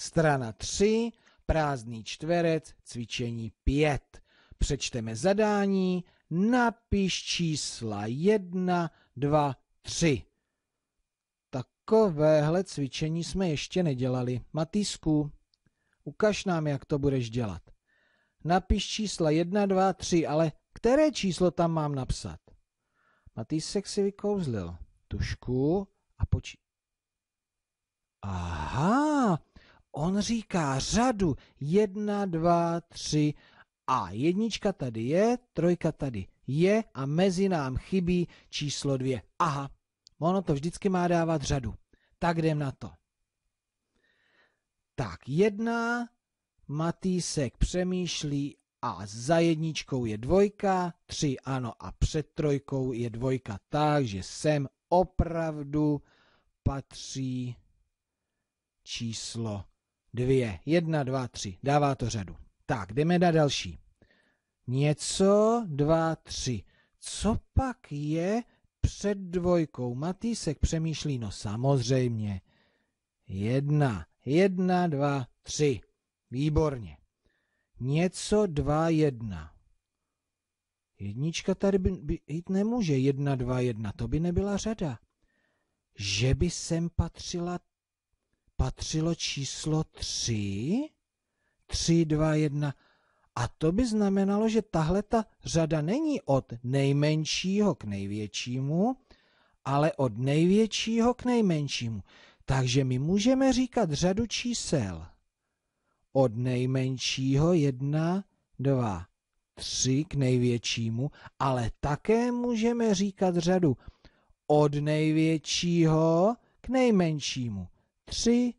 Strana 3, prázdný čtverec, cvičení 5. Přečteme zadání, napiš čísla 1, 2, 3. Takovéhle cvičení jsme ještě nedělali. Matýsku, ukaž nám, jak to budeš dělat. Napiš čísla 1, 2, 3, ale které číslo tam mám napsat? Matýsek si vykouzlil tušku a počí... Aha, on říká řadu. Jedna, dva, tři a jednička tady je, trojka tady je a mezi nám chybí číslo dvě. Aha, ono to vždycky má dávat řadu. Tak jdem na to. Tak jedna, Matýsek přemýšlí a za jedničkou je dvojka, tři ano a před trojkou je dvojka, takže sem opravdu patří číslo dvě, jedna, dva, tři. Dává to řadu. Tak, jdeme na další. Něco, dva, tři. Co pak je před dvojkou? Matýsek přemýšlí, no samozřejmě. Jedna, jedna, dva, tři. Výborně. Něco, dva, jedna. Jednička tady by, by jít nemůže. Jedna, dva, jedna. To by nebyla řada. Že by sem patřila patřilo číslo 3, 3, 2, 1. A to by znamenalo, že tahle ta řada není od nejmenšího k největšímu, ale od největšího k nejmenšímu. Takže my můžeme říkat řadu čísel od nejmenšího 1, 2, 3 k největšímu, ale také můžeme říkat řadu od největšího k nejmenšímu. Tři,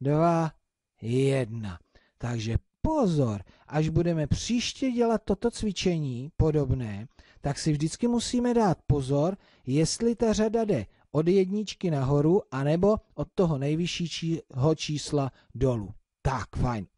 dva, jedna. Takže pozor, až budeme příště dělat toto cvičení podobné, tak si vždycky musíme dát pozor, jestli ta řada jde od jedničky nahoru, anebo od toho nejvyššího čísla dolů. Tak, fajn.